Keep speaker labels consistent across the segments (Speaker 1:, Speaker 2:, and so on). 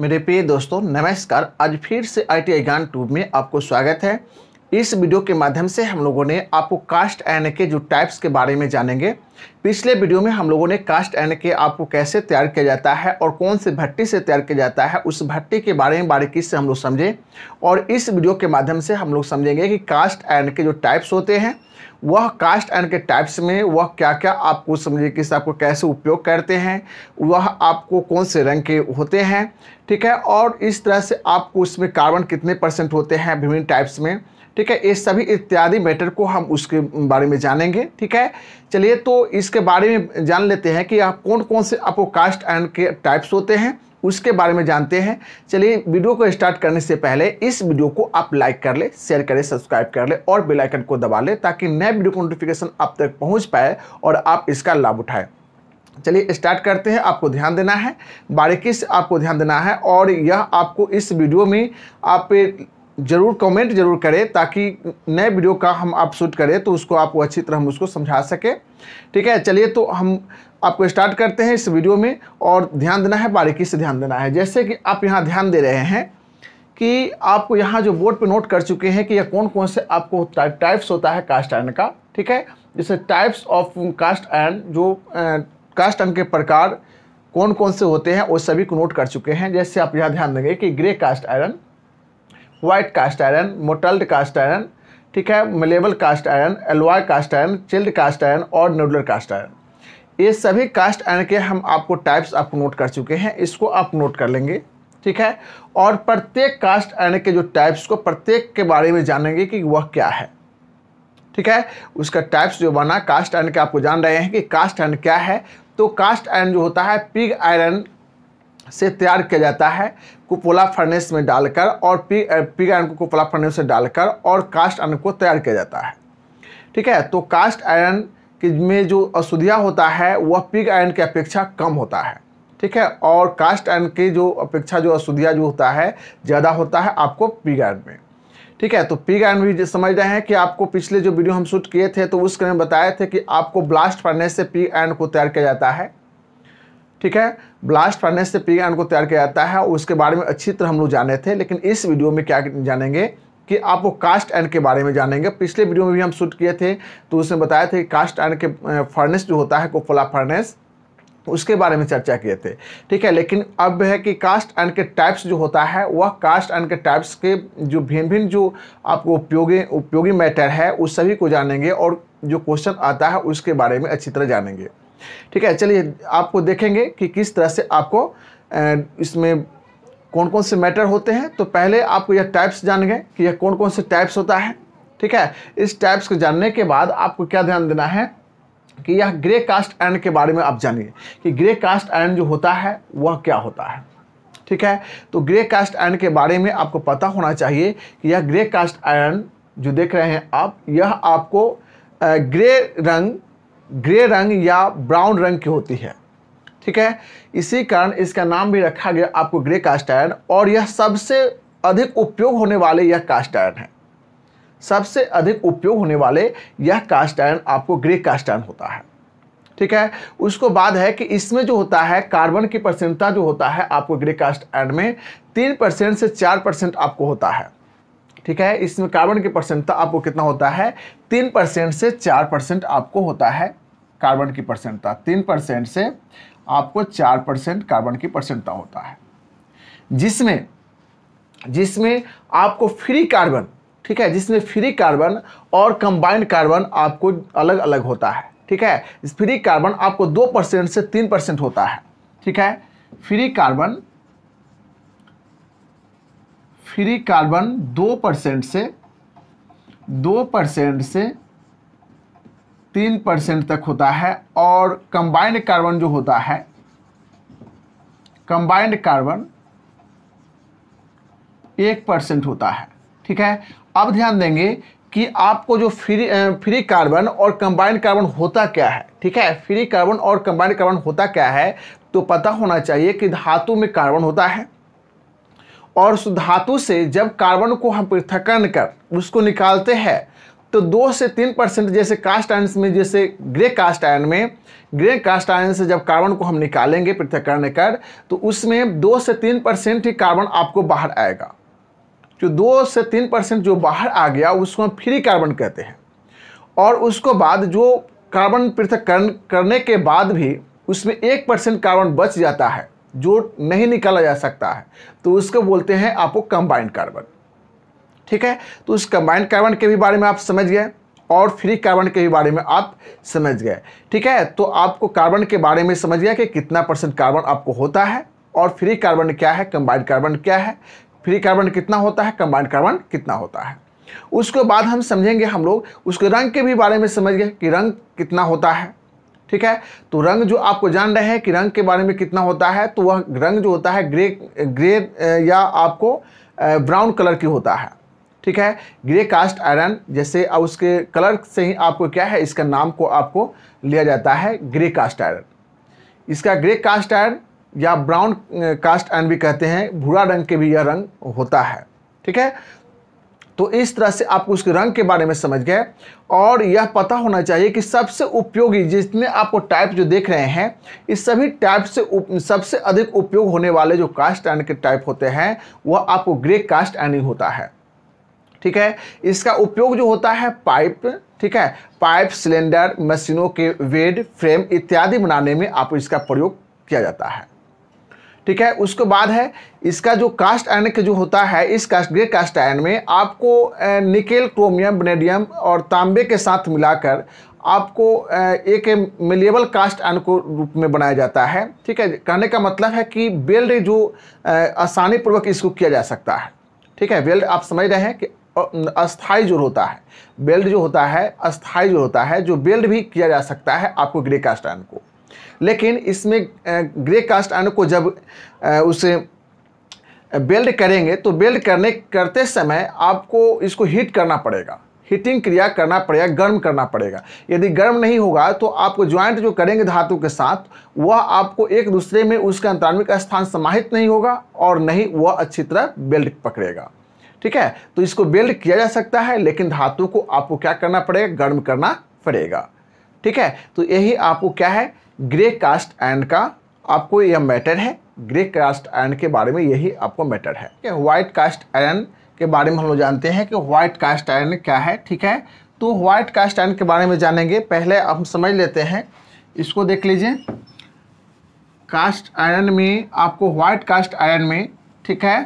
Speaker 1: मेरे प्रिय दोस्तों नमस्कार आज फिर से आई टी आई ज्ञान टूब में आपको स्वागत है इस वीडियो के माध्यम से हम लोगों ने आपको कास्ट एन के जो टाइप्स के बारे में जानेंगे पिछले वीडियो में हम लोगों ने कास्ट एन के आपको कैसे तैयार किया जाता है और कौन से भट्टी से तैयार किया जाता है उस भट्टी के बारे में बारीकी से हम लोग समझें और इस वीडियो के माध्यम से हम लोग समझेंगे कि कास्ट एन के जो टाइप्स होते हैं वह कास्ट एंड के टाइप्स में वह क्या क्या आपको समझे कि आपको कैसे उपयोग करते हैं वह आपको कौन से रंग के होते हैं ठीक है और इस तरह से आपको उसमें कार्बन कितने परसेंट होते हैं विभिन्न टाइप्स में ठीक है ये सभी इत्यादि मैटर को हम उसके बारे में जानेंगे ठीक है चलिए तो इसके बारे में जान लेते हैं कि आप कौन कौन से आपको कास्ट एंड के टाइप्स होते हैं उसके बारे में जानते हैं चलिए वीडियो को स्टार्ट करने से पहले इस वीडियो को आप लाइक कर ले शेयर करें सब्सक्राइब कर ले और बेल आइकन को दबा ले ताकि नए वीडियो को नोटिफिकेशन आप तक पहुंच पाए और आप इसका लाभ उठाए चलिए स्टार्ट करते हैं आपको ध्यान देना है बारीकी से आपको ध्यान देना है और यह आपको इस वीडियो में आप ज़रूर कमेंट ज़रूर करें ताकि नए वीडियो का हम आप शूट करें तो उसको आपको अच्छी तरह हम उसको समझा सकें ठीक है चलिए तो हम आपको स्टार्ट करते हैं इस वीडियो में और ध्यान देना है बारीकी से ध्यान देना है जैसे कि आप यहाँ ध्यान दे रहे हैं कि आपको यहाँ जो बोर्ड पे नोट कर चुके हैं कि यह कौन कौन से आपको टाइप्स होता है कास्ट आयन का ठीक है जैसे टाइप्स ऑफ कास्ट आयन जो कास्ट आयन के प्रकार कौन कौन से होते हैं वो सभी को नोट कर चुके हैं जैसे आप यहाँ ध्यान देंगे कि grey cast iron white cast iron mottled cast iron ठीक है malleable cast iron alloy cast iron chilled cast iron और न्यूडलर कास्ट आयरन ये सभी कास्ट आयरन के हम आपको टाइप्स आपको नोट कर चुके हैं इसको आप नोट कर लेंगे ठीक है और प्रत्येक कास्ट आयरन के जो टाइप्स को प्रत्येक के बारे में जानेंगे कि वह क्या है ठीक है उसका टाइप्स जो बना कास्ट आयरन के आपको जान रहे हैं कि कास्ट आयरन क्या है तो कास्ट आयरन जो होता है पिग आयरन से तैयार किया जाता है कुपोला फर्नेस में डालकर और पिग पिग आयरन को कुपोला फर्नेस में डालकर और कास्ट आयरन को तैयार किया जाता है ठीक है तो कास्ट आयरन के में जो अशुद्धिया होता है वह पिग आयरन की अपेक्षा कम होता है ठीक है और कास्ट आयरन की जो अपेक्षा जो अशुद्धिया जो होता है ज़्यादा होता है आपको पिग आयरन में ठीक है तो पिग आयरन भी समझ रहे हैं कि आपको पिछले जो वीडियो हम शूट किए थे तो उस में बताए थे कि आपको ब्लास्ट फर्नेस से पिग आयरन को तैयार किया जाता है ठीक है ब्लास्ट फर्नेस से पी को तैयार किया जाता है उसके बारे में अच्छी तरह हम लोग जाने थे लेकिन इस वीडियो में क्या जानेंगे कि आपको कास्ट एंड के बारे में जानेंगे पिछले वीडियो में भी हम शूट किए थे तो उसमें बताया था कि कास्ट एंड के फर्नेस जो होता है कोफला फर्नेस उसके बारे में चर्चा किए थे ठीक है लेकिन अब है कि कास्ट एंड के टाइप्स जो होता है वह कास्ट एंड के टाइप्स के जो भिन्न भिन्न जो आपको उपयोगी उपयोगी मैटर है उस सभी को जानेंगे और जो क्वेश्चन आता है उसके बारे में अच्छी तरह जानेंगे ठीक है चलिए आपको देखेंगे कि किस तरह से आपको इसमें कौन कौन से मैटर होते हैं तो पहले आपको यह टाइप्स जान गए कि यह कौन कौन से टाइप्स होता है ठीक है इस टाइप्स को जानने के बाद आपको क्या ध्यान देना है कि यह ग्रे कास्ट एंड के बारे में आप जानिए कि ग्रे कास्ट आयन जो होता है वह क्या होता है ठीक है तो ग्रे कास्ट आयरन के बारे में आपको पता होना चाहिए कि यह ग्रे कास्ट आयन जो देख रहे हैं आप यह आपको ग्रे रंग ग्रे रंग या ब्राउन रंग की होती है ठीक है इसी कारण इसका नाम भी रखा गया आपको ग्रे कास्ट आयरन और यह सबसे अधिक उपयोग होने वाले यह कास्ट आयरन है सबसे अधिक उपयोग होने वाले यह कास्ट आयरन आपको ग्रे कास्ट आयरन होता है ठीक है उसको बाद है कि इसमें जो होता है कार्बन की परसेंटता जो होता है आपको ग्रे कास्ट आयरन में तीन परसेंट से चार परसेंट आपको होता है ठीक है इसमें कार्बन की परसेंटता आपको कितना होता है तीन परसेंट से चार परसेंट आपको होता है कार्बन की परसेंटता तीन परसेंट से आपको चार परसेंट कार्बन की परसेंटता होता है जिसमें जिसमें आपको फ्री कार्बन ठीक है जिसमें फ्री कार्बन और कंबाइंड कार्बन आपको अलग अलग होता है ठीक है फ्री कार्बन आपको दो परसेंट से तीन परसेंट होता है ठीक है फ्री कार्बन फ्री कार्बन दो परसेंट से दो परसेंट से तीन परसेंट तक होता है और कंबाइंड कार्बन जो होता है कंबाइंड कार्बन एक परसेंट होता है ठीक है अब ध्यान देंगे कि आपको जो फ्री फ्री कार्बन और कंबाइंड कार्बन होता क्या है ठीक है फ्री कार्बन और कंबाइंड कार्बन होता क्या है तो पता होना चाहिए कि धातु में कार्बन होता है और उस धातु से जब कार्बन को हम पृथककरण कर उसको निकालते हैं तो दो से तीन परसेंट जैसे कास्ट आयन में जैसे ग्रे कास्ट आयन में ग्रे कास्ट आयन से जब कार्बन को हम निकालेंगे पृथककरण कर तो उसमें दो से तीन परसेंट ही कार्बन आपको बाहर आएगा जो दो से तीन परसेंट जो बाहर आ गया उसको हम फ्री कार्बन कहते हैं और उसको बाद जो कार्बन पृथककरण करने के बाद भी उसमें एक परसेंट कार्बन बच जाता है जो नहीं निकाला जा सकता है तो उसको बोलते हैं आपको कंबाइंड कार्बन ठीक है तो उस कंबाइंड कार्बन के भी बारे में आप समझ गए और फ्री कार्बन के भी बारे में आप समझ गए ठीक है तो आपको कार्बन के बारे में समझ गया कि कितना परसेंट कार्बन आपको होता है और फ्री कार्बन क्या है कंबाइंड कार्बन क्या है फ्री कार्बन कितना होता है कंबाइंड कार्बन कितना होता है उसके बाद हम समझेंगे हम लोग उसके रंग के भी बारे में समझ गए कि रंग कितना होता है ठीक है तो रंग जो आपको जान रहे हैं कि रंग के बारे में कितना होता है तो वह रंग जो होता है ग्रे ग्रे या आपको ब्राउन कलर की होता है ठीक है ग्रे कास्ट आयरन जैसे अब उसके कलर से ही आपको क्या है इसका नाम को आपको लिया जाता है ग्रे कास्ट आयरन इसका ग्रे कास्ट आयरन या ब्राउन कास्ट आयरन भी कहते हैं भूरा रंग के भी यह रंग होता है ठीक है तो इस तरह से आप उसके रंग के बारे में समझ गए और यह पता होना चाहिए कि सबसे उपयोगी जितने आपको टाइप जो देख रहे हैं इस सभी टाइप से उप, सबसे अधिक उपयोग होने वाले जो कास्ट आयरन के टाइप होते हैं वह आपको ग्रे कास्ट आयरन होता है ठीक है इसका उपयोग जो होता है पाइप ठीक है पाइप सिलेंडर मशीनों के वेड फ्रेम इत्यादि बनाने में आप इसका प्रयोग किया जाता है ठीक है उसके बाद है इसका जो कास्ट आयन के जो होता है इस कास्ट ग्रे कास्ट आयन में आपको निकेल क्रोमियम बनेडियम और तांबे के साथ मिलाकर आपको एक मिलेबल कास्ट आयन को रूप में बनाया जाता है ठीक है कहने का मतलब है कि बेल्ड जो आसानी पूर्वक इसको किया जा सकता है ठीक है वेल्ड आप समझ रहे हैं कि अस्थाई जो होता है बेल्ट जो होता है अस्थाई जो होता है जो बेल्ट भी किया जा सकता है आपको ग्रे कास्ट आयन को लेकिन इसमें ग्रे कास्ट आयन को जब उसे बेल्ट करेंगे तो बेल्ट करने करते समय आपको इसको हीट करना पड़ेगा हीटिंग क्रिया करना पड़ेगा गर्म करना पड़ेगा यदि गर्म नहीं होगा तो आपको ज्वाइंट जो करेंगे धातु के साथ वह आपको एक दूसरे में उसका अंतराणविक स्थान समाहित नहीं होगा और नहीं वह अच्छी तरह बेल्ट पकड़ेगा ठीक है तो इसको बेल्ट किया जा सकता है लेकिन धातु को आपको क्या करना पड़ेगा गर्म करना पड़ेगा ठीक है तो यही आपको क्या है ग्रे कास्ट एंड का आपको यह मैटर है ग्रे कास्ट एंड के बारे में यही आपको मैटर है ठीक है व्हाइट कास्ट एन के बारे में हम लोग जानते हैं कि व्हाइट कास्ट एन क्या है ठीक है तो व्हाइट कास्ट एन के बारे में जानेंगे पहले हम समझ लेते हैं इसको देख लीजिए कास्ट आयरन में आपको व्हाइट कास्ट आयरन में ठीक है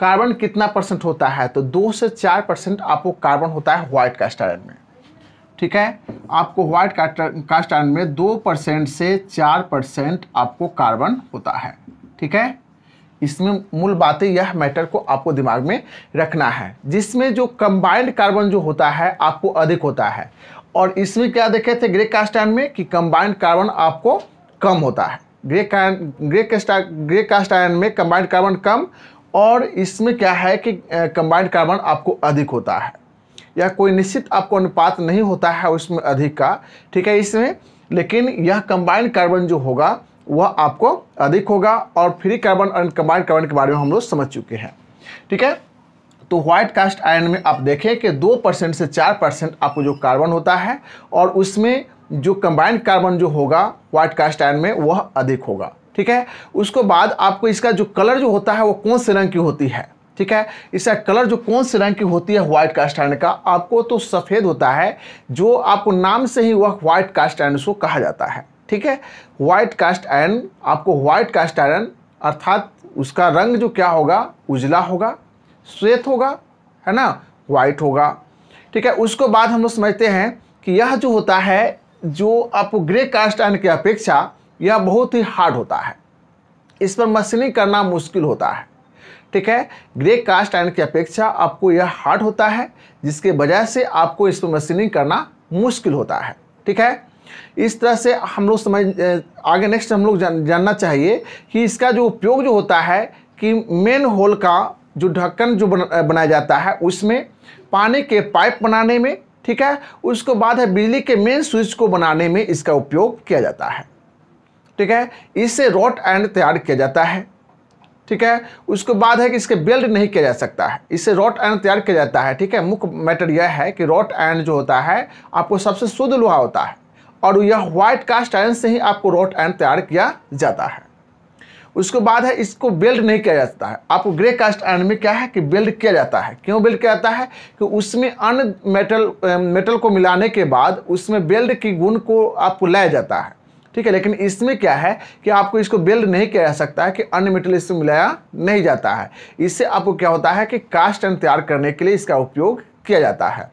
Speaker 1: कार्बन कितना परसेंट होता है तो दो से चार परसेंट आपको कार्बन होता है व्हाइट कास्ट आयरन में ठीक है आपको व्हाइट कास्ट आयरन में दो परसेंट से चार परसेंट आपको कार्बन होता है ठीक है इसमें मूल बातें यह मैटर को आपको दिमाग में रखना है जिसमें जो कंबाइंड कार्बन जो होता है आपको अधिक होता है और इसमें क्या देखे थे ग्रे कास्ट आयरन में कि कंबाइंड कार्बन आपको कम होता है grey grey cast grey cast iron में कंबाइंड कार्बन कम और इसमें क्या है कि कंबाइंड कार्बन आपको अधिक होता है या कोई निश्चित आपको अनुपात नहीं होता है उसमें अधिक का ठीक है इसमें लेकिन यह कंबाइंड कार्बन जो होगा वह आपको अधिक होगा और फ्री कार्बन और कंबाइंड कार्बन के बारे में हम लोग समझ चुके हैं ठीक है तो व्हाइट कास्ट आयन में आप देखें कि दो परसेंट से चार परसेंट आपको जो कार्बन होता है और उसमें जो कंबाइंड कार्बन जो होगा व्हाइट कास्ट आयन में वह अधिक होगा ठीक है उसको बाद आपको इसका जो कलर जो होता है वो कौन से रंग की होती है ठीक है इसका कलर जो कौन से रंग की होती है व्हाइट कास्ट आयरन का आपको तो सफ़ेद होता है जो आपको नाम से ही वह व्हाइट कास्ट आयरन उसको कहा जाता है ठीक है व्हाइट कास्ट आयरन आपको व्हाइट कास्ट आयरन अर्थात उसका रंग जो क्या होगा उजला होगा श्वेत होगा है ना व्हाइट होगा ठीक है उसको बाद हम लोग समझते हैं कि यह जो होता है जो आपको ग्रे कास्ट आयरन की अपेक्षा यह बहुत ही हार्ड होता है इस पर मशीनिंग करना मुश्किल होता है ठीक है ग्रे कास्ट आयन की अपेक्षा आपको यह हार्ड होता है जिसके वजह से आपको इस पर मशीनिंग करना मुश्किल होता है ठीक है इस तरह से हम लोग समझ आगे नेक्स्ट हम लोग जान, जानना चाहिए कि इसका जो उपयोग जो होता है कि मेन होल का जो ढक्कन जो बना बनाया जाता है उसमें पानी के पाइप बनाने में ठीक है उसको बाद है बिजली के मेन स्विच को बनाने में इसका उपयोग किया जाता है ठीक है इससे रोट एंड तैयार किया जाता है ठीक है उसके बाद है कि इसके बेल्ट नहीं किया जा सकता है इससे रॉट एंड तैयार किया जाता है ठीक है मुख्य मैटर यह है कि रॉट एंड जो होता है आपको सबसे शुद्ध लोहा होता है और यह व्हाइट कास्ट आयरन से ही आपको रोट एंड तैयार किया जाता है उसके बाद है इसको बेल्ट नहीं किया जाता है आपको ग्रे कास्ट आयरन में क्या है कि बेल्ट किया जाता है क्यों बेल्ट किया जाता है कि उसमें अन्य मेटल मेटल को मिलाने के बाद उसमें बेल्ट की गुण को आपको लाया जाता है ठीक है लेकिन इसमें क्या है कि आपको इसको बिल्ड नहीं किया जा सकता है कि अन्य मेटेरियल इसमें मिलाया नहीं जाता है इससे आपको क्या होता है कि कास्ट एंड तैयार करने के लिए इसका उपयोग किया जाता है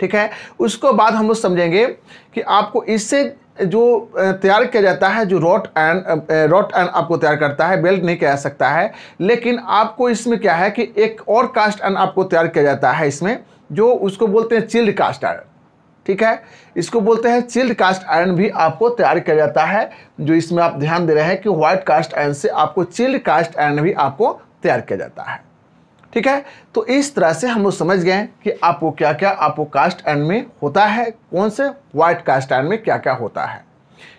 Speaker 1: ठीक है उसको बाद हम लोग समझेंगे कि आपको इससे जो तैयार किया जाता है जो रॉट एंड रॉट एंड आपको तैयार करता है बेल्ट नहीं किया जा सकता है लेकिन आपको इसमें क्या है कि एक और कास्ट एंड आपको तैयार किया जाता है इसमें जो उसको बोलते हैं चिल्ड कास्ट एंड ठीक है इसको बोलते हैं चिल्ड कास्ट आयरन भी आपको तैयार किया जाता है जो इसमें आप ध्यान दे रहे हैं कि व्हाइट कास्ट आयरन से आपको चिल्ड कास्ट आयरन भी आपको तैयार किया जाता है ठीक है तो इस तरह से हम लोग समझ गए कि आपको क्या क्या आपको कास्ट आयरन में होता है कौन से व्हाइट कास्ट आयरन में क्या क्या होता है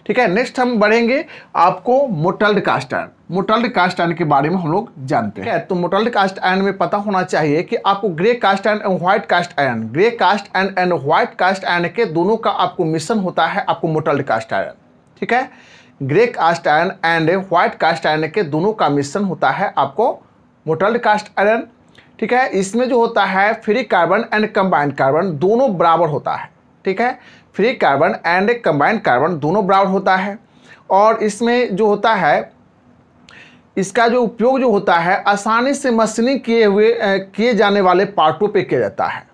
Speaker 1: ठीक है नेक्स्ट हम बढ़ेंगे आपको mottled cast iron mottled cast iron के बारे में हम लोग जानते हैं तो मोटल्ड कास्ट आयन में पता होना चाहिए कि आपको grey cast iron and white cast iron grey cast iron and white cast iron के दोनों का आपको मिशन होता है आपको मोटल्ड कास्ट आयरन ठीक है grey cast iron and white cast iron के दोनों का मिशन होता है आपको मोटल्ड कास्ट आयरन ठीक है इसमें जो होता है free carbon and combined carbon दोनों बराबर होता है ठीक है फ्री कार्बन एंड एक कंबाइंड कार्बन दोनों ब्राउन होता है और इसमें जो होता है इसका जो उपयोग जो होता है आसानी से मशीनिंग किए हुए किए जाने वाले पार्टों पे किया जाता है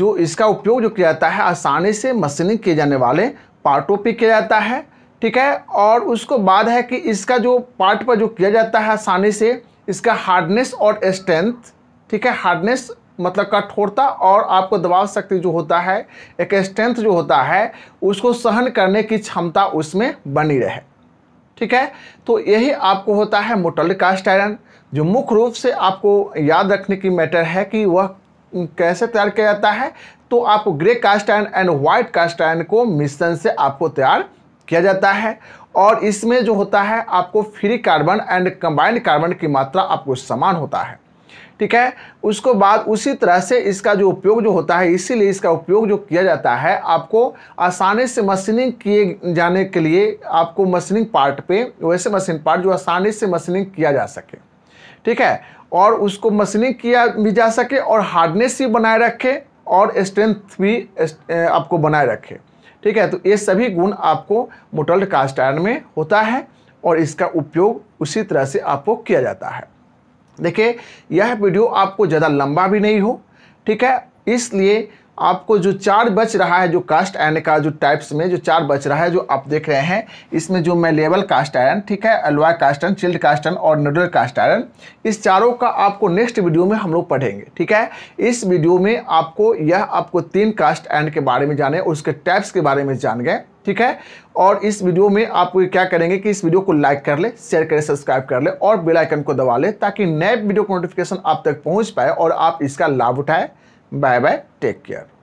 Speaker 1: जो इसका उपयोग जो किया जाता है आसानी से मशीनिंग किए जाने वाले पार्टों पे किया जाता है ठीक है और उसको बाद है कि इसका जो पार्ट पर जो किया जाता है आसानी से इसका हार्डनेस और स्ट्रेंथ ठीक है हार्डनेस मतलब कठोरता और आपको दबाव शक्ति जो होता है एक स्ट्रेंथ जो होता है उसको सहन करने की क्षमता उसमें बनी रहे ठीक है तो यही आपको होता है मोटल कास्ट आयरन जो मुख्य रूप से आपको याद रखने की मैटर है कि वह कैसे तैयार किया जाता है तो आपको grey cast iron and white cast iron को मिश्रण से आपको तैयार किया जाता है और इसमें जो होता है आपको free carbon and combined carbon की मात्रा आपको समान होता है ठीक है उसको बाद उसी तरह से इसका जो उपयोग जो होता है इसीलिए इसका उपयोग जो किया जाता है आपको आसानी से मशीनिंग किए जाने के लिए आपको मशीनिंग पार्ट पे वैसे मशीन पार्ट जो आसानी से मशीनिंग किया जा सके ठीक है और उसको मशीनिंग किया भी जा सके और हार्डनेस भी बनाए रखे और स्ट्रेंथ भी आपको बनाए रखे ठीक है तो ये सभी गुण आपको मोटल्ड कास्ट आयरन में होता है और इसका उपयोग उसी तरह से आपको किया जाता है देखिए यह वीडियो आपको ज़्यादा लंबा भी नहीं हो ठीक है इसलिए आपको जो चार बच रहा है जो कास्ट आयन का जो टाइप्स में जो चार बच रहा है जो आप देख रहे हैं इसमें जो मैं लेवल कास्ट आयरन ठीक है alloy cast iron chilled cast iron और नूडल कास्ट आयरन इस चारों का आपको नेक्स्ट वीडियो में हम लोग पढ़ेंगे ठीक है इस वीडियो में आपको यह आपको तीन कास्ट आयरन के बारे में जाने और उसके टाइप्स के बारे में जान गए ठीक है और इस वीडियो में आप क्या करेंगे कि इस वीडियो को लाइक कर ले शेयर करें सब्सक्राइब कर ले और बेल आइकन को दबा ले ताकि नए वीडियो को नोटिफिकेशन आप तक पहुंच पाए और आप इसका लाभ उठाए बाय बाय टेक केयर